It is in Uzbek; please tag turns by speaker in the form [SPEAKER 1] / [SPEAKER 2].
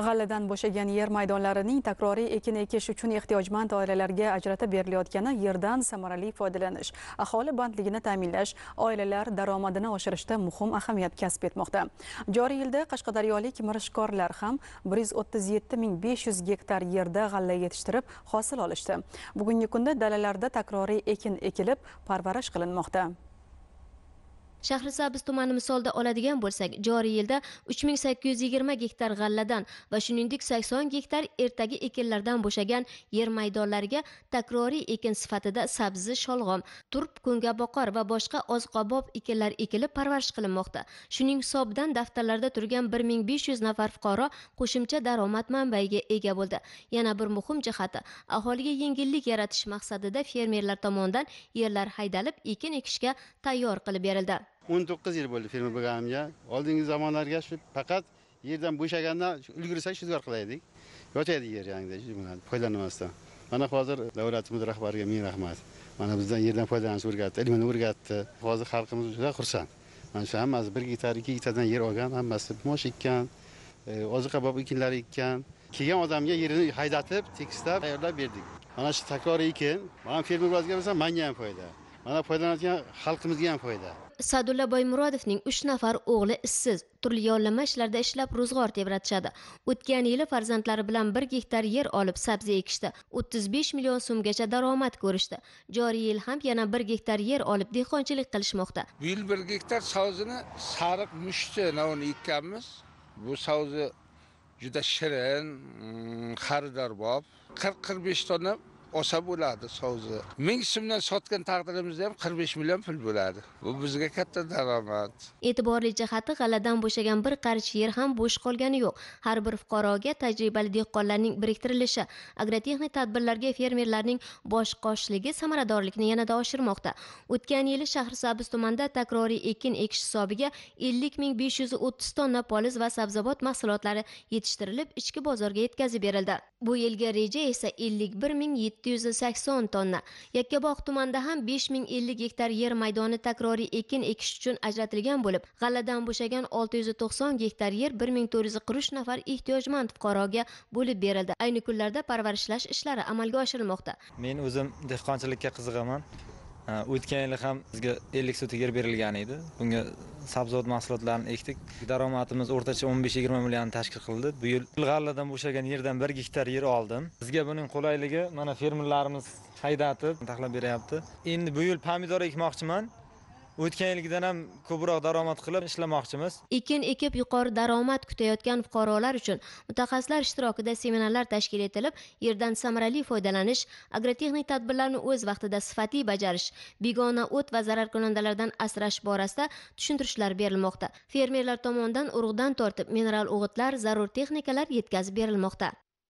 [SPEAKER 1] g'alladan bo'shagan yer maydonlarining takroriy ekin ekish uchun ehtiyojmand oilalarga ajratib berilayotgani yerdan samarali foydalanish aholi bandligini ta'minlash oilalar daromadini oshirishda muhim ahamiyat kasb etmoqda joriy yilda qashqadaryolik mirishkorlar ham bir yuz o'ttiz yetti ming besh yuz gektar yerda g'alla yetishtirib hosil olishdi bugungi kunda dalalarda takroriy ekin ekilib parvarish qilinmoqda
[SPEAKER 2] shahrisabz tumani misolida oladigan bo'lsak joriy yilda 3820 gektar g'alladan va shuningdek 80 gektar ertagi ekinlardan bo'shagan yer maydonlariga takroriy ekin sifatida sabzi sholg'om turp kungaboqar va boshqa oziq-ovqat ekinlar ekilib parvarish qilinmoqda shuning hisobidan daftarlarda turgan 1500 nafar fuqaro qo'shimcha daromad manbayiga ega bo'ldi yana bir muhim jihati aholiga yengillik yaratish maqsadida fermerlar tomonidan yerlar haydalib ekin ekishga tayyor qilib berildi
[SPEAKER 3] o'n to'qqiz yil bo'ldi fermer bo'lganimga oldingi zamonlarga shu faqat yerdan bo'shaganda ulgursak shu qilaylik yotadi yer yanada shu bilan foydalanmasdan mana hozir davlatimiz rahbariga ming rahmat mana bizdan yerdan foydalanishni o'rgatdi ilmini o'rgatdi hozir xalqimiz juda xursand mana shu hammasi bir gektar ikki gektardan yer olgan hammasi mosh ekkan e, oziq ovqat ekinlari ekkan kelgan odamga yerini haydatib tekislab tayyorlab berdik mana shu takroriy ekin mana fermer bo'ladigan bo'lsam manga ham foyda mana foydalanadigan xalqimizga ham foyda
[SPEAKER 2] sadulla boymurodovning uch nafar o'g'li ishsiz turli yollanma ishlarda ishlab ro'zg'or tebratishadi o'tgan yili farzandlari bilan bir gektar yer olib sabzi ekishdi o'ttiz besh million so'mgacha daromad ko'rishdi joriy yil ham yana bir gektar yer olib dehqonchilik qilishmoqda
[SPEAKER 4] bu yil bir gektar savzini sariq mushti navini ekkanmiz bu savzi juda shirin mm, xaridarbob qirq qirq besh tonna olsa bo'ladi sovuzni ming so'mdan sotgan taqdirimizda ham qirq besh million pul bo'ladi bu bizga katta daromad
[SPEAKER 2] e'tiborli jihati g'alladan bo'shagan bir qarich yer ham bo'sh qolgani yo'q har bir fuqaroga tajribali dehqonlarning biriktirilishi agrotexnik tadbirlarga fermerlarning bosh qoshligi samaradorlikni yanada oshirmoqda o'tgan yili shahrisabz tumanida takroriy ekin ekish hisobiga ellik ming besh yuz o'ttiz tonna poliz va sabzavot mahsulotlari yetishtirilib ichki bozorga yetkazib berildi bu yilgi reja esa ellik bir ming yetti 780 yuz tonna yakkabog' tumanida ham 5050 gektar yer maydoni takroriy ekin ekish uchun ajratilgan bo'lib g'alladan bo'shagan 690 gektar yer 1440 nafar ehtiyojmand fuqaroga bo'lib berildi ayni kunlarda parvarishlash ishlari amalga oshirilmoqda
[SPEAKER 4] men o'zim dehqonchilikka qiziqaman o'tgan yili ham bizga ellik sotix yer berilgan edi bunga sabzavot mahsulotlarini ekdik daromadimiz o'rtacha o'n besh yigirma millionni tashkil qildi bu yil g'alladan bo'shagan yerdan bir gektar yer oldim bizga buning qulayligi mana fermerlarimiz haydatib taxlab beryapti endi bu yil pomidor ekmoqchiman o'tgan yilgidan ham ko'proq daromad qilib ishlamoqchimiz
[SPEAKER 2] ekin ekib yuqori daromad kutayotgan fuqarolar uchun mutaxassislar ishtirokida seminarlar tashkil etilib yerdan samarali foydalanish agrotexnik tadbirlarni o'z vaqtida sifatli bajarish begona o't va zararkunandalardan asrash borasida tushuntirishlar berilmoqda fermerlar tomonidan urug'dan tortib mineral o'g'itlar zarur texnikalar yetkazib berilmoqda